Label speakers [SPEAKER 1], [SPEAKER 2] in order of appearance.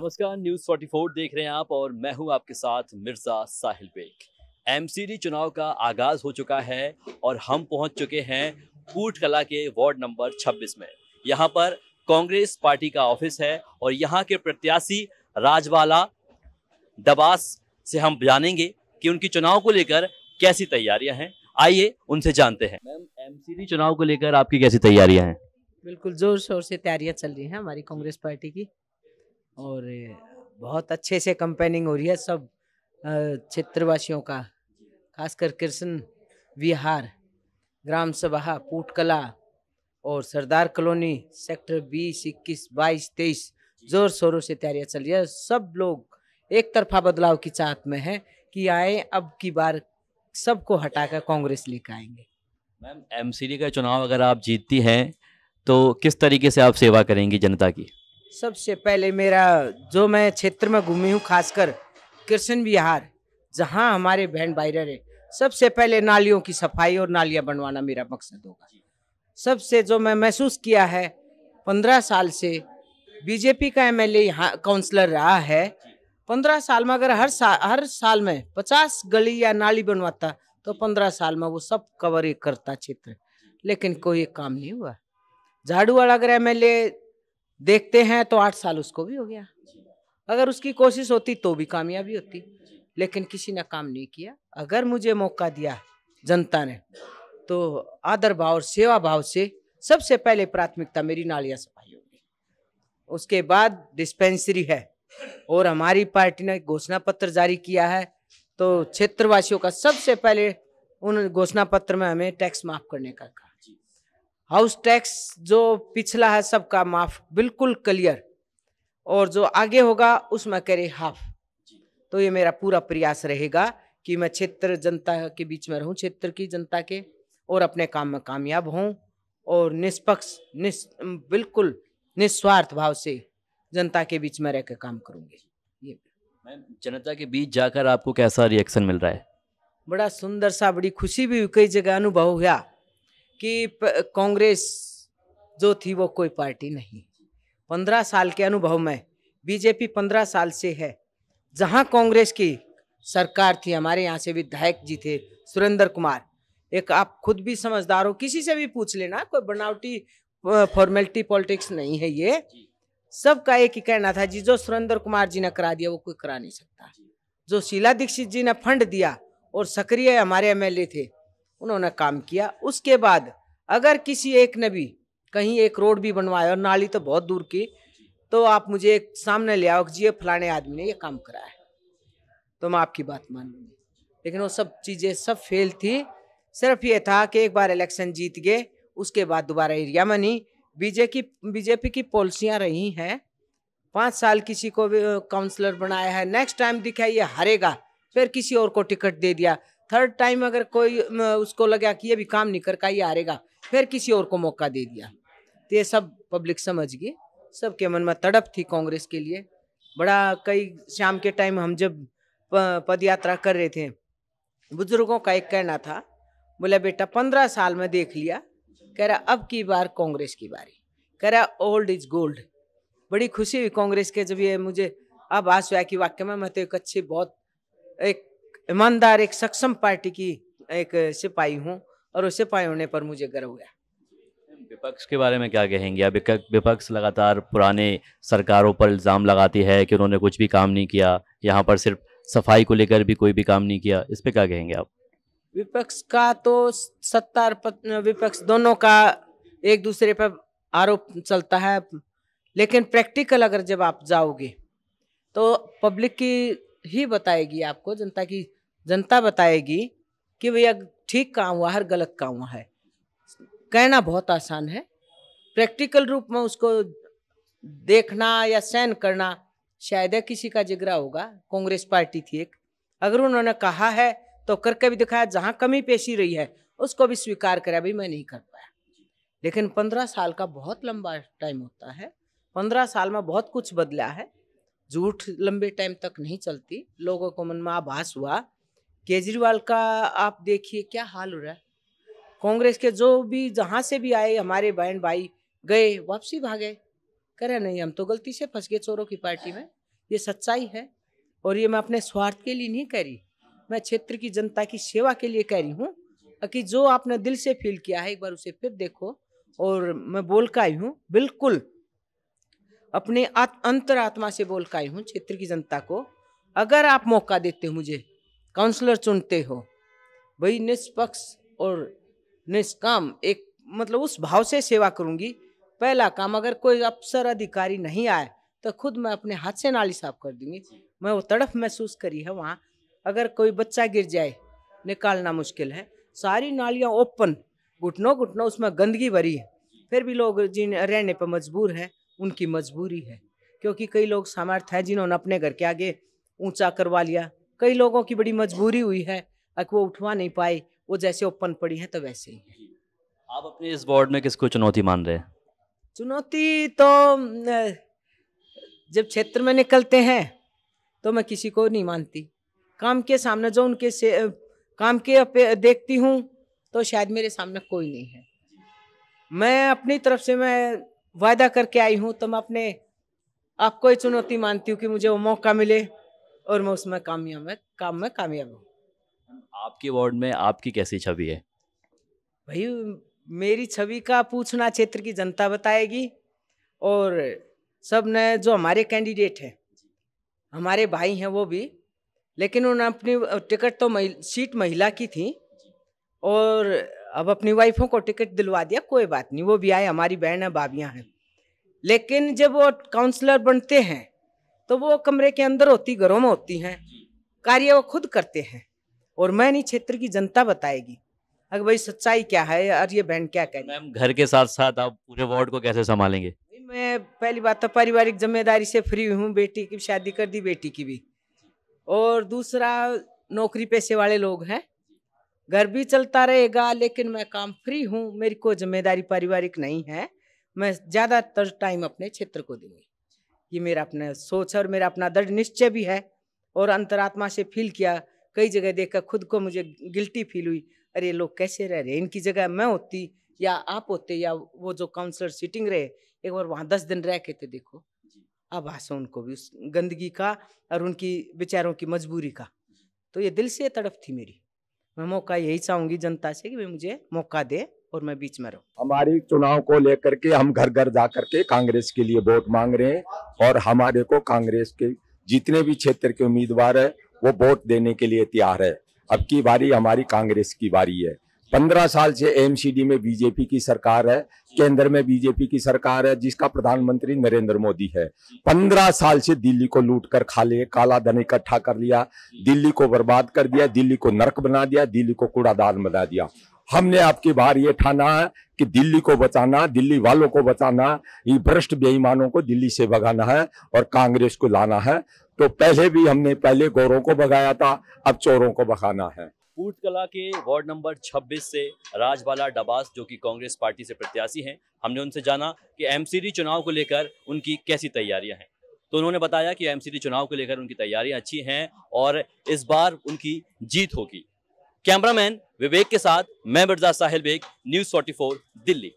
[SPEAKER 1] नमस्कार न्यूज 44 देख रहे हैं आप और मैं हूं आपके साथ मिर्जा साहिल बेग एम चुनाव का आगाज हो चुका है और हम पहुंच चुके हैं कूट कला के वार्ड नंबर 26 में यहां पर कांग्रेस पार्टी का ऑफिस है और यहां के प्रत्याशी राजवाला दबास से हम जानेंगे कि उनकी चुनाव को लेकर कैसी तैयारियां हैं आइए उनसे जानते हैं मैम एम चुनाव को लेकर आपकी कैसी तैयारियां हैं
[SPEAKER 2] बिल्कुल जोर शोर से तैयारियां चल रही हैं हमारी कांग्रेस पार्टी की और बहुत अच्छे से कंपेनिंग हो रही है सब क्षेत्रवासियों का खासकर कृष्ण विहार ग्राम सभा पूटकला और सरदार कॉलोनी सेक्टर बीस इक्कीस बाईस तेईस जोर शोरों से तैयारियां चल रही है सब लोग एक तरफा बदलाव की चाहत में है कि आए अब की बार सबको हटाकर कांग्रेस लेकर आएंगे
[SPEAKER 1] मैम एमसीडी का चुनाव अगर आप जीतती हैं तो किस तरीके से आप सेवा करेंगी जनता की
[SPEAKER 2] सबसे पहले मेरा जो मैं क्षेत्र में घूमी हूँ खासकर कृष्ण विहार जहाँ हमारे बहन भाई रहे सबसे पहले नालियों की सफाई और नालियाँ बनवाना मेरा मकसद होगा सबसे जो मैं महसूस किया है पंद्रह साल से बीजेपी का एम एल यहाँ काउंसलर रहा है पंद्रह साल में अगर हर साल हर साल में पचास गली या नाली बनवाता तो पंद्रह साल में वो सब कवर करता क्षेत्र लेकिन कोई काम नहीं हुआ झाड़ू वाला अगर एम एल देखते हैं तो आठ साल उसको भी हो गया अगर उसकी कोशिश होती तो भी कामयाबी होती लेकिन किसी ने काम नहीं किया अगर मुझे मौका दिया जनता ने तो आदर भाव और सेवा भाव से सबसे पहले प्राथमिकता मेरी नालिया सफाई होगी उसके बाद डिस्पेंसरी है और हमारी पार्टी ने घोषणा पत्र जारी किया है तो क्षेत्रवासियों का सबसे पहले उन घोषणा पत्र में हमें टैक्स माफ करने का कहा हाउस टैक्स जो पिछला है सबका माफ बिल्कुल क्लियर और जो आगे होगा उसमें करे हाफ तो ये मेरा पूरा प्रयास रहेगा कि मैं क्षेत्र जनता के बीच में रहूं क्षेत्र की जनता के और अपने काम में कामयाब हों और निष्पक्ष निस, बिल्कुल निस्वार्थ भाव से जनता के बीच में रहकर काम करूंगी ये मैम
[SPEAKER 1] जनता के बीच जाकर आपको कैसा रिएक्शन मिल रहा है
[SPEAKER 2] बड़ा सुंदर सा बड़ी खुशी भी कई जगह अनुभव हुआ कि कांग्रेस जो थी वो कोई पार्टी नहीं पंद्रह साल के अनुभव में बीजेपी पंद्रह साल से है जहां कांग्रेस की सरकार थी हमारे यहाँ से विधायक जी थे सुरेंद्र कुमार एक आप खुद भी समझदार हो किसी से भी पूछ लेना कोई बनावटी फॉर्मेलिटी पॉलिटिक्स नहीं है ये सबका एक ही कहना था जी जो सुरेंद्र कुमार जी ने करा दिया वो कोई करा नहीं सकता जो शीला दीक्षित जी ने फंड दिया और सक्रिय हमारे एमएलए थे उन्होंने काम किया उसके बाद अगर किसी एक ने भी कहीं एक रोड भी बनवाया और नाली तो बहुत दूर की तो आप मुझे एक सामने ले आओ जी ये फलाने आदमी ने ये काम कराया है तो मैं आपकी बात मान लूँगी लेकिन वो सब चीज़ें सब फेल थी सिर्फ ये था कि एक बार इलेक्शन जीत गए उसके बाद दोबारा एरिया में नहीं बीजेपी की बीजेपी की पॉलिसियाँ रही हैं पाँच साल किसी को भी काउंसलर बनाया है नेक्स्ट टाइम दिखा ये हारेगा फिर किसी और को टिकट दे दिया थर्ड टाइम अगर कोई उसको लगा कि ये भी काम नहीं कर का ये हारेगा फिर किसी और को मौका दे दिया तो ये सब पब्लिक समझ गई सबके मन में तड़प थी कांग्रेस के लिए बड़ा कई शाम के टाइम हम जब पद यात्रा कर रहे थे बुजुर्गों का एक कहना था बोला बेटा पंद्रह साल में देख लिया कह रहा अब की बार कांग्रेस की बारी कह रहा ओल्ड इज गोल्ड बड़ी खुशी हुई कांग्रेस के जब ये मुझे अब आस हुआ कि वाक्य में मैं तो एक अच्छी बहुत एक ईमानदार एक सक्षम पार्टी की एक सिपाही हूँ और उस सिपाही होने पर मुझे गर्व हुआ
[SPEAKER 1] विपक्ष के बारे में क्या कहेंगे अब विपक्ष लगातार पुराने सरकारों पर इल्ज़ाम लगाती है कि उन्होंने कुछ भी काम नहीं किया यहाँ पर सिर्फ सफाई को लेकर भी कोई भी काम नहीं किया इस पर क्या कहेंगे आप
[SPEAKER 2] विपक्ष का तो सत्ता और विपक्ष दोनों का एक दूसरे पर आरोप चलता है लेकिन प्रैक्टिकल अगर जब आप जाओगे तो पब्लिक की ही बताएगी आपको जनता की जनता बताएगी कि भैया ठीक काम हुआ है गलत काम हुआ है कहना बहुत आसान है प्रैक्टिकल रूप में उसको देखना या सैन करना शायद है किसी का जिगरा होगा कांग्रेस पार्टी थी एक अगर उन्होंने कहा है तो करके भी दिखाया जहाँ कमी पेशी रही है उसको भी स्वीकार करा अभी मैं नहीं कर पाया लेकिन पंद्रह साल का बहुत लंबा टाइम होता है पंद्रह साल में बहुत कुछ बदला है झूठ लंबे टाइम तक नहीं चलती लोगों को मन में आभास हुआ केजरीवाल का आप देखिए क्या हाल हो रहा है कांग्रेस के जो भी जहाँ से भी आए हमारे बहन भाई गए वापसी भागे करे नहीं हम तो गलती से फंस गए चोरों की पार्टी में ये सच्चाई है और ये मैं अपने स्वार्थ के लिए नहीं करी मैं क्षेत्र की जनता की सेवा के लिए कह रही हूँ कि जो आपने दिल से फील किया है एक बार उसे फिर देखो और मैं बोल का आई हूँ बिल्कुल अपने अंतरात्मा से बोल का आई हूँ क्षेत्र की जनता को अगर आप मौका देते हो मुझे काउंसलर चुनते हो वही निष्पक्ष और निष्काम एक मतलब उस भाव से सेवा करूंगी पहला काम अगर कोई अफसर अधिकारी नहीं आए तो खुद मैं अपने हाथ से नाली साफ कर दूंगी मैं वो तड़फ महसूस करी है वहाँ अगर कोई बच्चा गिर जाए निकालना मुश्किल है सारी नालियाँ ओपन घुटनों घुटनों उसमें गंदगी भरी है फिर भी लोग जिन रहने पर मजबूर है उनकी मजबूरी है क्योंकि कई लोग सामर्थ्य हैं जिन्होंने अपने घर के आगे ऊंचा करवा लिया कई लोगों की बड़ी मजबूरी हुई है वो उठवा नहीं पाए वो जैसे ओपन पड़ी है तो वैसे ही
[SPEAKER 1] आप अपने इस बोर्ड में किसको चुनौती मान रहे हैं
[SPEAKER 2] चुनौती तो जब क्षेत्र में निकलते हैं तो मैं किसी को नहीं मानती काम के सामने जो उनके से काम के देखती हूँ तो शायद मेरे सामने कोई नहीं है मैं अपनी तरफ से मैं वायदा करके आई हूँ तो मैं अपने आपको ही चुनौती मानती हूँ कि मुझे वो मौका मिले और मैं उसमें कामयाब काम में कामयाब हूँ
[SPEAKER 1] आपके वार्ड में आपकी कैसी छवि है
[SPEAKER 2] भाई मेरी छवि का पूछना क्षेत्र की जनता बताएगी और सब ने जो हमारे कैंडिडेट हैं हमारे भाई हैं वो भी लेकिन उन्होंने अपनी टिकट तो महिल, सीट महिला की थी और अब अपनी वाइफों को टिकट दिलवा दिया कोई बात नहीं वो भी आए हमारी बहन है भाभियाँ हैं लेकिन जब वो काउंसलर बनते हैं तो वो कमरे के अंदर होती घरों में होती हैं कार्य वो खुद करते हैं और मैं नहीं क्षेत्र की जनता बताएगी अगर भाई सच्चाई क्या है और ये बहन क्या कह है
[SPEAKER 1] घर के साथ साथ आप पूरे वार्ड को कैसे संभालेंगे
[SPEAKER 2] मैं पहली बात तो पारिवारिक जिम्मेदारी से फ्री हूँ बेटी की शादी कर दी बेटी की भी और दूसरा नौकरी पैसे वाले लोग हैं घर भी चलता रहेगा लेकिन मैं काम फ्री हूँ मेरी कोई जिम्मेदारी पारिवारिक नहीं है मैं ज़्यादातर टाइम अपने क्षेत्र को दूंगी ये मेरा अपना सोच है और मेरा अपना दृढ़ निश्चय भी है और अंतरात्मा से फील किया कई जगह देखकर खुद को मुझे गिल्टी फील हुई अरे लोग कैसे रह रहे इनकी जगह मैं होती या आप होते या वो जो काउंसलर सीटिंग रहे एक बार वहाँ दस दिन रह के थे देखो अब आशा उनको भी उस गंदगी का और उनकी बेचारों की मजबूरी का तो ये दिल से तड़प थी मेरी मैं मौका यही चाहूँगी जनता से कि वे मुझे मौका दे और मैं बीच में रहूं
[SPEAKER 1] हमारी चुनाव को लेकर के हम घर घर जा करके कांग्रेस के लिए वोट मांग रहे हैं और हमारे को कांग्रेस के जितने भी क्षेत्र के उम्मीदवार है वो वोट देने के लिए तैयार है अब की बारी हमारी कांग्रेस की बारी है पंद्रह साल से एमसीडी में बीजेपी की सरकार है केंद्र में बीजेपी की सरकार है जिसका प्रधानमंत्री नरेंद्र मोदी है पंद्रह साल से दिल्ली को लूट कर खा लिए काला धन इकट्ठा कर लिया दिल्ली को बर्बाद कर दिया दिल्ली को नरक बना दिया दिल्ली को कूड़ादान बना दिया हमने आपकी बार ये ठाना है कि दिल्ली को बचाना दिल्ली वालों को बचाना ये भ्रष्ट बेईमानों को दिल्ली से भगाना है और कांग्रेस को लाना है तो पहले भी हमने पहले गौरों को भगाया था अब चोरों को भगाना है कूटकला के वार्ड नंबर 26 से राजबाला डबास जो कि कांग्रेस पार्टी से प्रत्याशी हैं हमने उनसे जाना कि एमसीडी चुनाव को लेकर उनकी कैसी तैयारियां हैं तो उन्होंने बताया कि एमसीडी चुनाव को लेकर उनकी तैयारियां अच्छी हैं और इस बार उनकी जीत होगी कैमरामैन विवेक के साथ मैं मिर्जा साहिल बेग न्यूज 44 दिल्ली